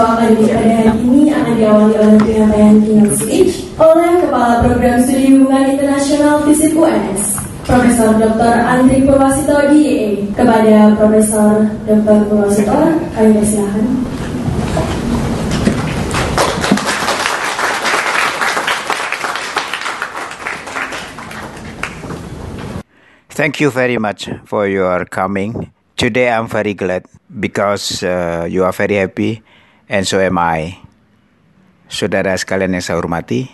soal pandemi pada hari ini akan diawali oleh penyampaian keynote speech oleh Kepala Program Studi Hubungan Internasional FISIP UNS, Profesor Dr. Andri Purwasito DIE. E. Kepada Profesor Dr. Purwasito, kami persilahkan. Thank you very much for your coming. Today I'm very glad because uh, you are very happy And so am I. Saudara sekalian yang saya hormati,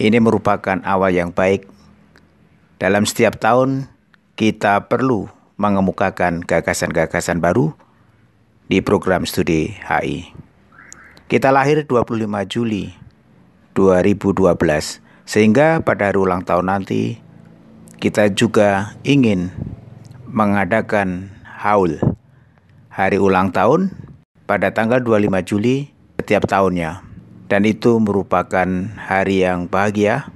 ini merupakan awal yang baik. Dalam setiap tahun, kita perlu mengemukakan gagasan-gagasan baru di program studi HI. Kita lahir 25 Juli 2012, sehingga pada hari ulang tahun nanti, kita juga ingin mengadakan haul hari ulang tahun pada tanggal 25 Juli setiap tahunnya. Dan itu merupakan hari yang bahagia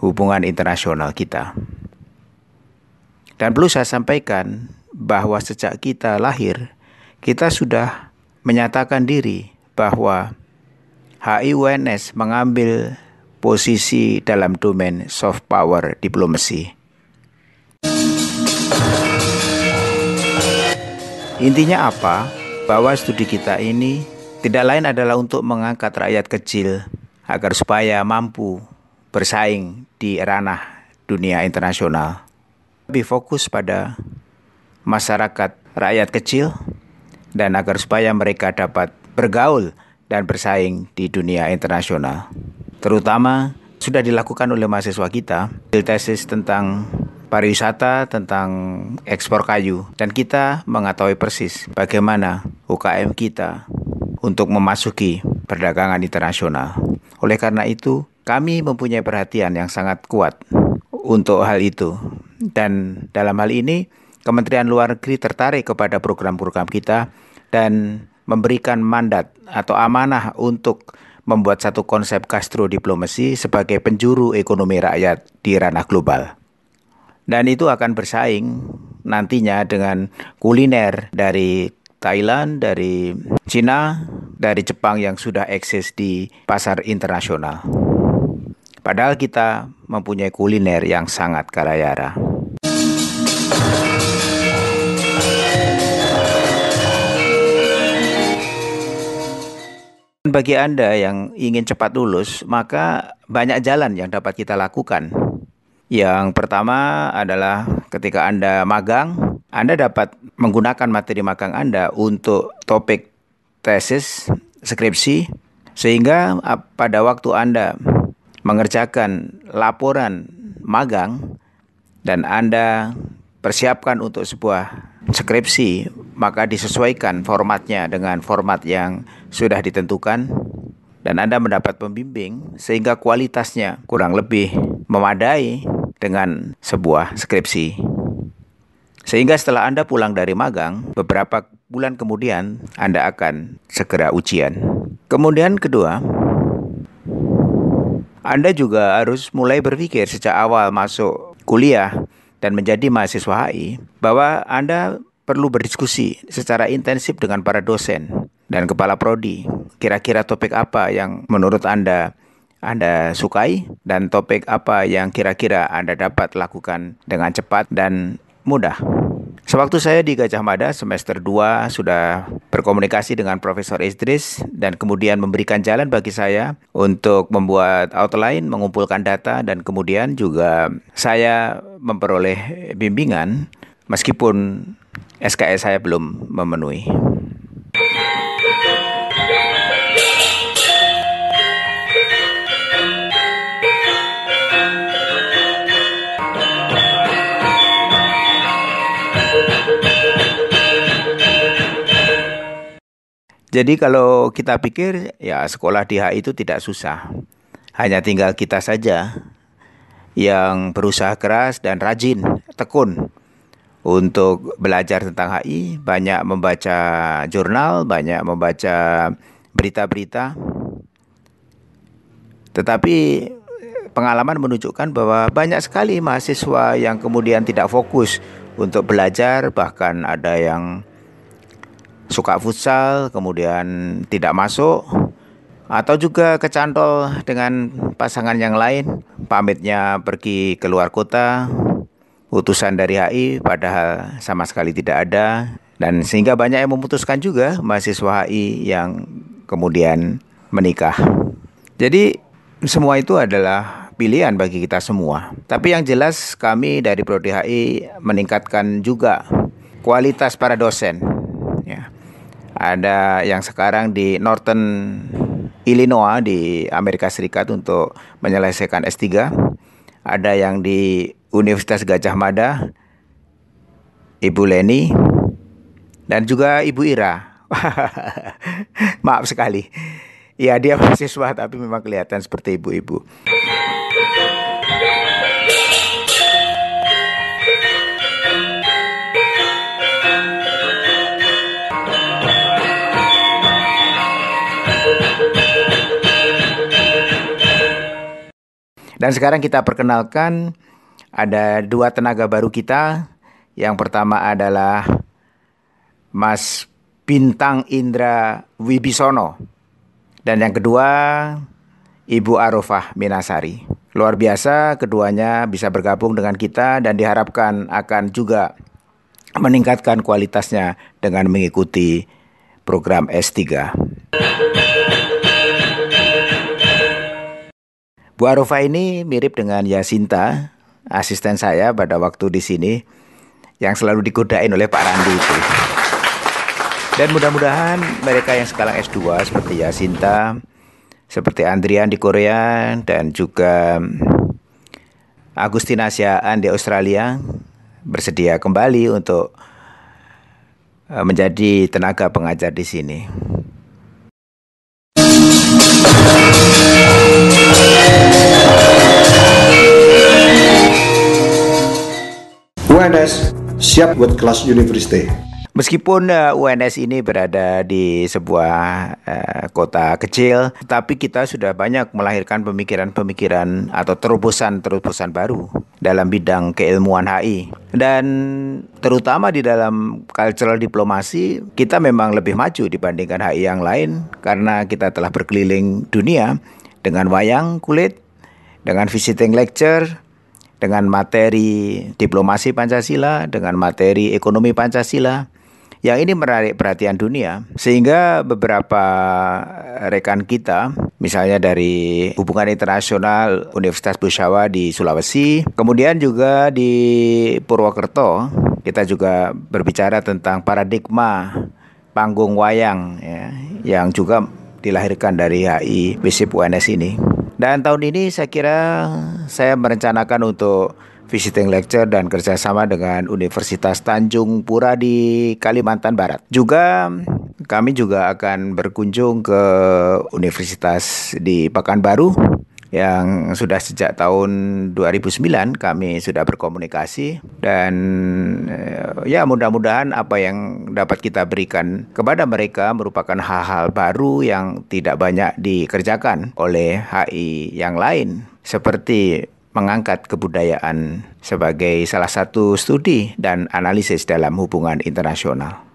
hubungan internasional kita. Dan perlu saya sampaikan bahwa sejak kita lahir, kita sudah menyatakan diri bahwa HIUNS mengambil posisi dalam domain soft power diplomasi. Intinya apa? bahwa studi kita ini tidak lain adalah untuk mengangkat rakyat kecil agar supaya mampu bersaing di ranah dunia internasional. Lebih fokus pada masyarakat rakyat kecil dan agar supaya mereka dapat bergaul dan bersaing di dunia internasional. Terutama sudah dilakukan oleh mahasiswa kita, tesis tentang pariwisata, tentang ekspor kayu, dan kita mengetahui persis bagaimana UKM kita untuk memasuki perdagangan internasional. Oleh karena itu, kami mempunyai perhatian yang sangat kuat untuk hal itu, dan dalam hal ini, Kementerian Luar Negeri tertarik kepada program-program kita dan memberikan mandat atau amanah untuk membuat satu konsep gastro diplomasi sebagai penjuru ekonomi rakyat di ranah global. Dan itu akan bersaing nantinya dengan kuliner dari Thailand, dari Cina, dari Jepang yang sudah eksis di pasar internasional. Padahal kita mempunyai kuliner yang sangat kaya raya. Bagi Anda yang ingin cepat lulus, maka banyak jalan yang dapat kita lakukan. Yang pertama adalah ketika Anda magang, Anda dapat menggunakan materi magang Anda untuk topik tesis, skripsi, sehingga pada waktu Anda mengerjakan laporan magang dan Anda persiapkan untuk sebuah skripsi, maka disesuaikan formatnya dengan format yang sudah ditentukan dan Anda mendapat pembimbing sehingga kualitasnya kurang lebih memadai dengan sebuah skripsi. Sehingga setelah Anda pulang dari magang, beberapa bulan kemudian Anda akan segera ujian. Kemudian kedua, Anda juga harus mulai berpikir sejak awal masuk kuliah dan menjadi mahasiswa HI bahwa Anda perlu berdiskusi secara intensif dengan para dosen dan kepala prodi. Kira-kira topik apa yang menurut Anda anda sukai dan topik apa yang kira-kira Anda dapat lakukan dengan cepat dan mudah. Sewaktu saya di Gajah Mada semester 2 sudah berkomunikasi dengan Profesor Idris dan kemudian memberikan jalan bagi saya untuk membuat outline, mengumpulkan data dan kemudian juga saya memperoleh bimbingan meskipun SKS saya belum memenuhi. Jadi kalau kita pikir ya sekolah di HI itu tidak susah. Hanya tinggal kita saja yang berusaha keras dan rajin, tekun untuk belajar tentang HI, banyak membaca jurnal, banyak membaca berita-berita. Tetapi pengalaman menunjukkan bahwa banyak sekali mahasiswa yang kemudian tidak fokus untuk belajar, bahkan ada yang suka futsal kemudian tidak masuk atau juga kecantol dengan pasangan yang lain pamitnya pergi keluar kota utusan dari HI padahal sama sekali tidak ada dan sehingga banyak yang memutuskan juga mahasiswa HI yang kemudian menikah jadi semua itu adalah pilihan bagi kita semua tapi yang jelas kami dari Prodi HI meningkatkan juga kualitas para dosen ada yang sekarang di Northern Illinois di Amerika Serikat untuk menyelesaikan S3. Ada yang di Universitas Gajah Mada, Ibu Leni, dan juga Ibu Ira. Maaf sekali. Ya dia mahasiswa tapi memang kelihatan seperti ibu-ibu. Dan sekarang kita perkenalkan ada dua tenaga baru kita. Yang pertama adalah Mas Bintang Indra Wibisono. Dan yang kedua Ibu Arofah Minasari. Luar biasa keduanya bisa bergabung dengan kita dan diharapkan akan juga meningkatkan kualitasnya dengan mengikuti program S3. Bu Arofa ini mirip dengan Yasinta, asisten saya pada waktu di sini yang selalu digodain oleh Pak Randi itu. Dan mudah-mudahan mereka yang sekarang S2 seperti Yasinta, seperti Andrian di Korea dan juga Agustin Asiaan di Australia bersedia kembali untuk eh, menjadi tenaga pengajar di sini. UNS siap buat kelas university. Meskipun eh, UNS ini berada di sebuah uh, kota kecil, tapi kita sudah banyak melahirkan pemikiran-pemikiran atau terobosan-terobosan baru dalam bidang keilmuan HI. Dan terutama di dalam cultural diplomasi, kita memang lebih maju dibandingkan HI yang lain karena kita telah berkeliling dunia dengan wayang kulit, dengan visiting lecture, dengan materi diplomasi Pancasila, dengan materi ekonomi Pancasila. Yang ini menarik perhatian dunia sehingga beberapa rekan kita misalnya dari Hubungan Internasional Universitas Bushawa di Sulawesi, kemudian juga di Purwokerto kita juga berbicara tentang paradigma panggung wayang ya, yang juga dilahirkan dari HI BISIP UNS ini. Dan tahun ini saya kira saya merencanakan untuk visiting lecture dan kerjasama dengan Universitas Tanjung Pura di Kalimantan Barat. Juga kami juga akan berkunjung ke universitas di Pekanbaru yang sudah sejak tahun 2009 kami sudah berkomunikasi dan eh, ya mudah-mudahan apa yang dapat kita berikan kepada mereka merupakan hal-hal baru yang tidak banyak dikerjakan oleh HI yang lain seperti mengangkat kebudayaan sebagai salah satu studi dan analisis dalam hubungan internasional.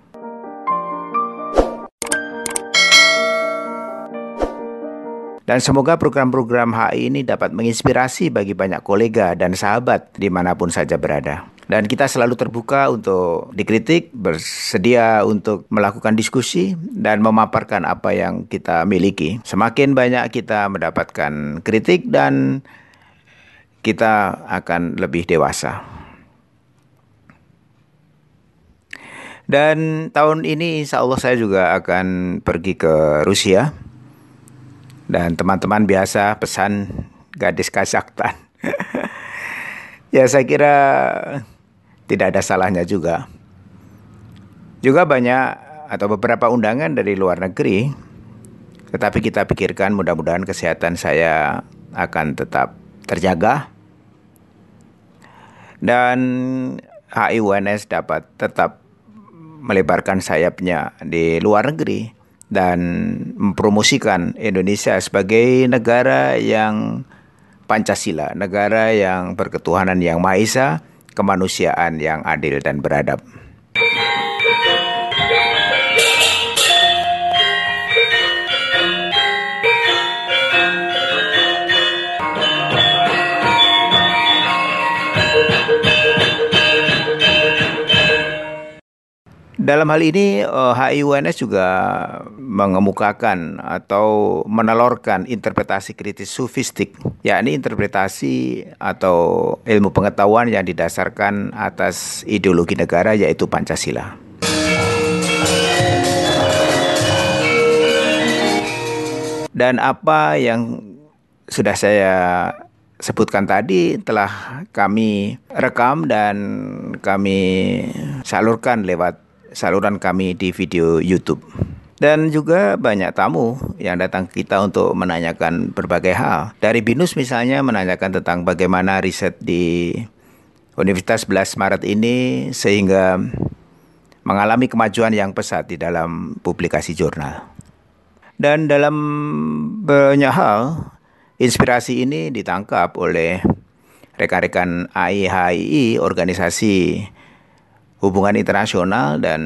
Dan semoga program-program HI ini dapat menginspirasi bagi banyak kolega dan sahabat dimanapun saja berada. Dan kita selalu terbuka untuk dikritik, bersedia untuk melakukan diskusi, dan memaparkan apa yang kita miliki. Semakin banyak kita mendapatkan kritik dan kita akan lebih dewasa. Dan tahun ini insya Allah saya juga akan pergi ke Rusia dan teman-teman biasa pesan gadis Kazakhstan. ya saya kira tidak ada salahnya juga. Juga banyak atau beberapa undangan dari luar negeri. Tetapi kita pikirkan mudah-mudahan kesehatan saya akan tetap terjaga. Dan HIUNS dapat tetap melebarkan sayapnya di luar negeri dan mempromosikan Indonesia sebagai negara yang Pancasila, negara yang berketuhanan yang Maha Esa, kemanusiaan yang adil dan beradab. Dalam hal ini HIUNS eh, juga mengemukakan atau menelorkan interpretasi kritis sufistik, yakni interpretasi atau ilmu pengetahuan yang didasarkan atas ideologi negara yaitu Pancasila. Dan apa yang sudah saya sebutkan tadi telah kami rekam dan kami salurkan lewat saluran kami di video YouTube. Dan juga banyak tamu yang datang ke kita untuk menanyakan berbagai hal. Dari Binus misalnya menanyakan tentang bagaimana riset di Universitas 11 Maret ini sehingga mengalami kemajuan yang pesat di dalam publikasi jurnal. Dan dalam banyak hal, inspirasi ini ditangkap oleh rekan-rekan AIHI organisasi hubungan internasional dan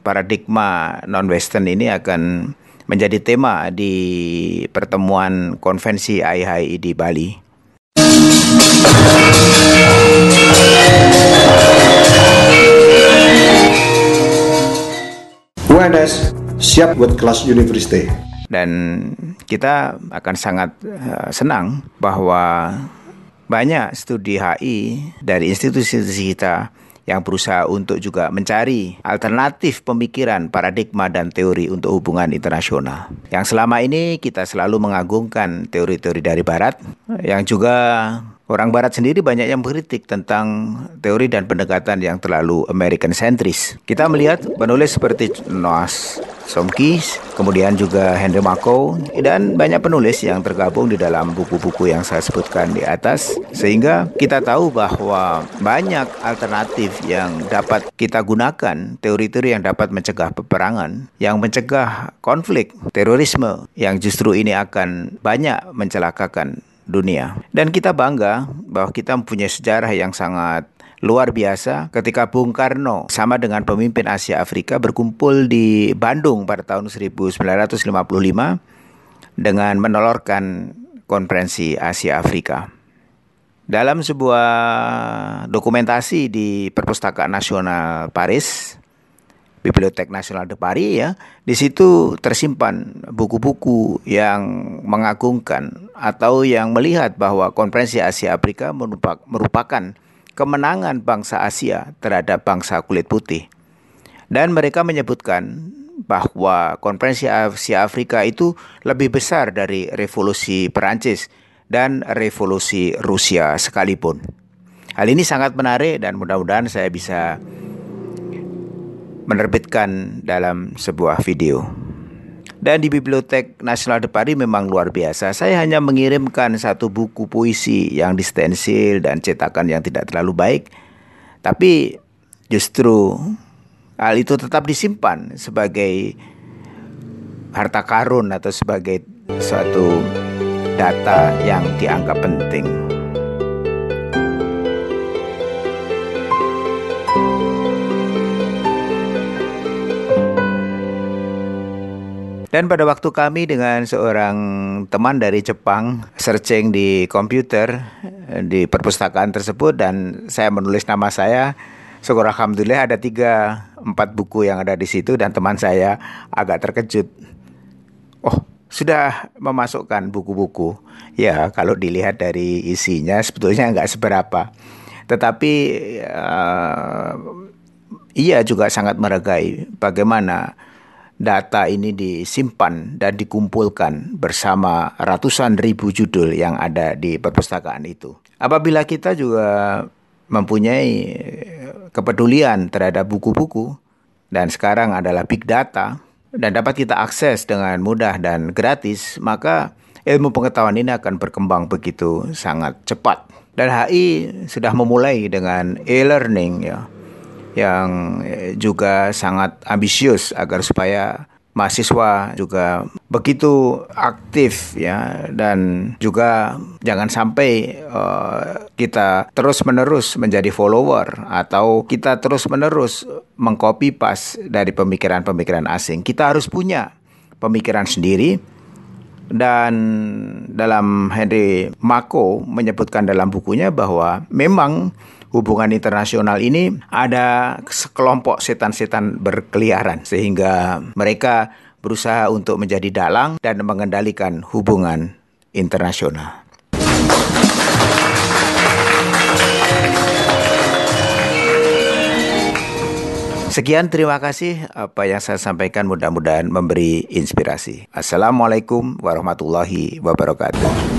paradigma non-western ini akan menjadi tema di pertemuan konvensi IHI di Bali. UNS siap buat kelas university. Dan kita akan sangat uh, senang bahwa banyak studi HI dari institusi-institusi kita yang berusaha untuk juga mencari alternatif pemikiran, paradigma, dan teori untuk hubungan internasional. Yang selama ini kita selalu mengagungkan teori-teori dari Barat, yang juga orang Barat sendiri banyak yang mengkritik tentang teori dan pendekatan yang terlalu American centris Kita melihat penulis seperti Noah Somkis, kemudian juga Henry Mako dan banyak penulis yang tergabung di dalam buku-buku yang saya sebutkan di atas sehingga kita tahu bahwa banyak alternatif yang dapat kita gunakan, teori-teori yang dapat mencegah peperangan, yang mencegah konflik, terorisme yang justru ini akan banyak mencelakakan dunia. Dan kita bangga bahwa kita mempunyai sejarah yang sangat luar biasa ketika Bung Karno sama dengan pemimpin Asia Afrika berkumpul di Bandung pada tahun 1955 dengan menolorkan konferensi Asia Afrika. Dalam sebuah dokumentasi di Perpustakaan Nasional Paris, Bibliotek Nasional de Paris ya, di situ tersimpan buku-buku yang mengagungkan atau yang melihat bahwa konferensi Asia Afrika merupakan kemenangan bangsa Asia terhadap bangsa kulit putih. Dan mereka menyebutkan bahwa konferensi Asia Afrika itu lebih besar dari revolusi Perancis dan revolusi Rusia sekalipun. Hal ini sangat menarik dan mudah-mudahan saya bisa menerbitkan dalam sebuah video. Dan di Bibliotek Nasional de Paris memang luar biasa. Saya hanya mengirimkan satu buku puisi yang distensil dan cetakan yang tidak terlalu baik. Tapi justru hal itu tetap disimpan sebagai harta karun atau sebagai suatu data yang dianggap penting. Dan pada waktu kami dengan seorang teman dari Jepang searching di komputer eh, di perpustakaan tersebut dan saya menulis nama saya Syukur Alhamdulillah ada tiga empat buku yang ada di situ dan teman saya agak terkejut. Oh, sudah memasukkan buku-buku. Ya, kalau dilihat dari isinya sebetulnya nggak seberapa. Tetapi uh, eh, ia juga sangat meregai bagaimana data ini disimpan dan dikumpulkan bersama ratusan ribu judul yang ada di perpustakaan itu. Apabila kita juga mempunyai eh, kepedulian terhadap buku-buku dan sekarang adalah big data dan dapat kita akses dengan mudah dan gratis, maka ilmu pengetahuan ini akan berkembang begitu sangat cepat. Dan HI sudah memulai dengan e-learning ya yang eh, juga sangat ambisius agar supaya mahasiswa juga begitu aktif ya dan juga jangan sampai uh, kita terus-menerus menjadi follower atau kita terus-menerus mengcopy pas dari pemikiran-pemikiran asing. Kita harus punya pemikiran sendiri dan dalam Henry Mako menyebutkan dalam bukunya bahwa memang hubungan internasional ini ada sekelompok setan-setan berkeliaran sehingga mereka berusaha untuk menjadi dalang dan mengendalikan hubungan internasional. Sekian terima kasih apa yang saya sampaikan mudah-mudahan memberi inspirasi. Assalamualaikum warahmatullahi wabarakatuh.